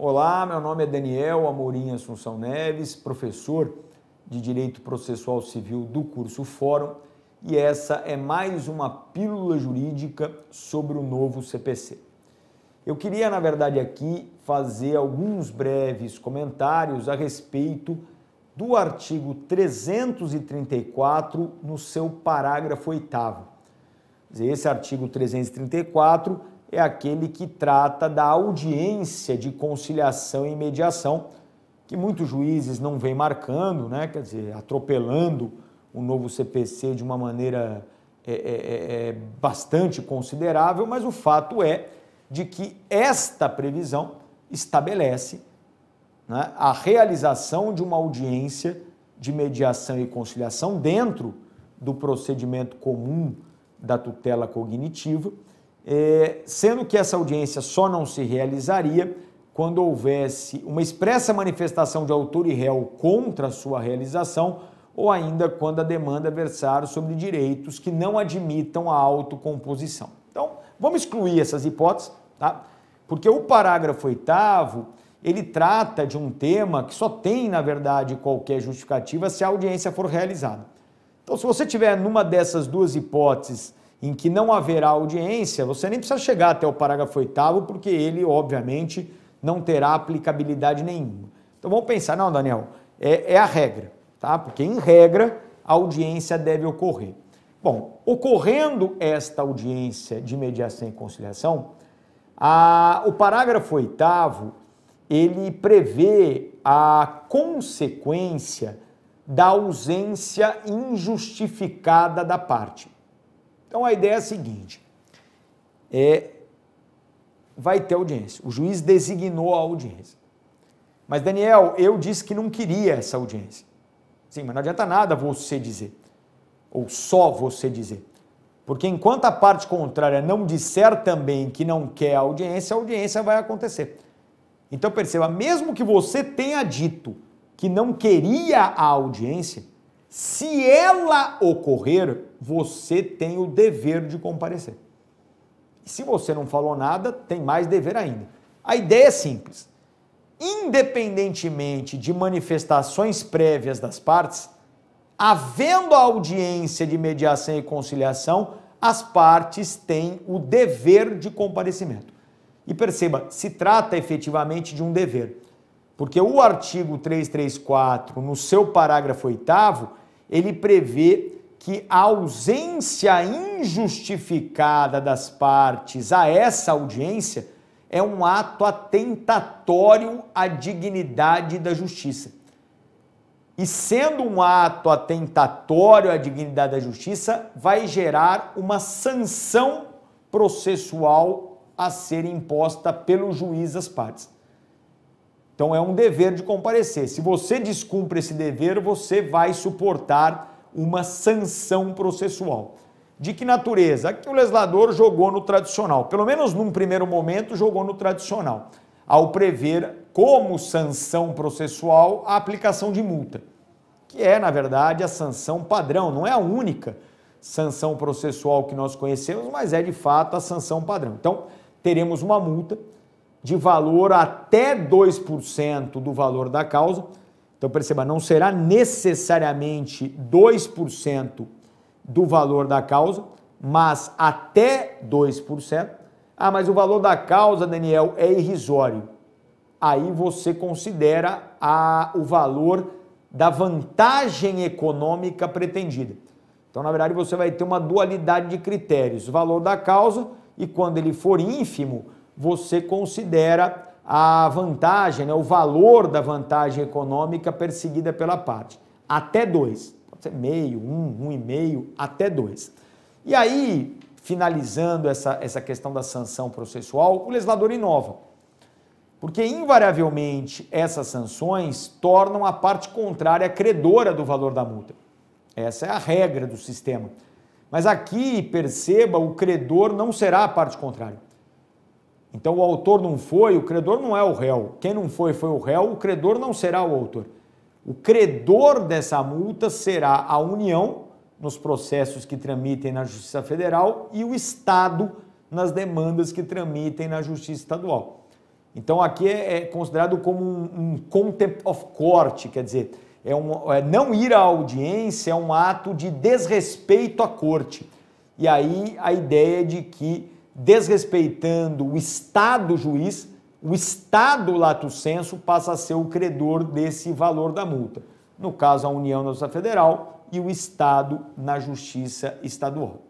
Olá, meu nome é Daniel Amorim Assunção Neves, professor de Direito Processual Civil do curso Fórum, e essa é mais uma pílula jurídica sobre o novo CPC. Eu queria, na verdade, aqui fazer alguns breves comentários a respeito do artigo 334 no seu parágrafo 8. Esse artigo 334 é aquele que trata da audiência de conciliação e mediação, que muitos juízes não vêm marcando, né? quer dizer, atropelando o novo CPC de uma maneira é, é, é, é bastante considerável, mas o fato é de que esta previsão estabelece né, a realização de uma audiência de mediação e conciliação dentro do procedimento comum da tutela cognitiva é, sendo que essa audiência só não se realizaria quando houvesse uma expressa manifestação de autor e réu contra sua realização ou ainda quando a demanda versar sobre direitos que não admitam a autocomposição. Então, vamos excluir essas hipóteses, tá? Porque o parágrafo oitavo, ele trata de um tema que só tem, na verdade, qualquer justificativa se a audiência for realizada. Então, se você tiver numa dessas duas hipóteses em que não haverá audiência, você nem precisa chegar até o parágrafo oitavo, porque ele, obviamente, não terá aplicabilidade nenhuma. Então vamos pensar, não, Daniel, é, é a regra, tá? Porque em regra a audiência deve ocorrer. Bom, ocorrendo esta audiência de mediação e conciliação, a, o parágrafo oitavo ele prevê a consequência da ausência injustificada da parte. Então a ideia é a seguinte: é, vai ter audiência. O juiz designou a audiência. Mas, Daniel, eu disse que não queria essa audiência. Sim, mas não adianta nada você dizer. Ou só você dizer. Porque enquanto a parte contrária não disser também que não quer a audiência, a audiência vai acontecer. Então perceba, mesmo que você tenha dito que não queria a audiência, se ela ocorrer, você tem o dever de comparecer. se você não falou nada, tem mais dever ainda. A ideia é simples. Independentemente de manifestações prévias das partes, havendo a audiência de mediação e conciliação, as partes têm o dever de comparecimento. E perceba, se trata efetivamente de um dever, porque o artigo 334, no seu parágrafo 8, ele prevê que a ausência injustificada das partes a essa audiência é um ato atentatório à dignidade da justiça. E sendo um ato atentatório à dignidade da justiça, vai gerar uma sanção processual a ser imposta pelo juiz às partes. Então é um dever de comparecer. Se você descumpre esse dever, você vai suportar uma sanção processual. De que natureza? Que o legislador jogou no tradicional. Pelo menos num primeiro momento, jogou no tradicional, ao prever como sanção processual a aplicação de multa, que é, na verdade, a sanção padrão, não é a única sanção processual que nós conhecemos, mas é de fato a sanção padrão. Então, teremos uma multa de valor até 2% do valor da causa. Então perceba, não será necessariamente 2% do valor da causa, mas até 2%. Ah, mas o valor da causa, Daniel, é irrisório. Aí você considera a, o valor da vantagem econômica pretendida. Então, na verdade, você vai ter uma dualidade de critérios: o valor da causa e quando ele for ínfimo, você considera a vantagem, né, o valor da vantagem econômica perseguida pela parte. Até dois, Pode ser meio, um, um e meio, até dois. E aí, finalizando essa, essa questão da sanção processual, o legislador inova. Porque, invariavelmente, essas sanções tornam a parte contrária credora do valor da multa. Essa é a regra do sistema. Mas aqui, perceba, o credor não será a parte contrária. Então o autor não foi, o credor não é o réu. Quem não foi, foi o réu, o credor não será o autor. O credor dessa multa será a União, nos processos que tramitem na Justiça Federal, e o Estado, nas demandas que tramitem na Justiça Estadual. Então aqui é, é considerado como um, um contempt of court, quer dizer, é um, é não ir à audiência é um ato de desrespeito à corte. E aí a ideia é de que desrespeitando o Estado juiz, o Estado lato senso passa a ser o credor desse valor da multa. No caso, a União na Justiça Federal e o Estado na Justiça Estadual.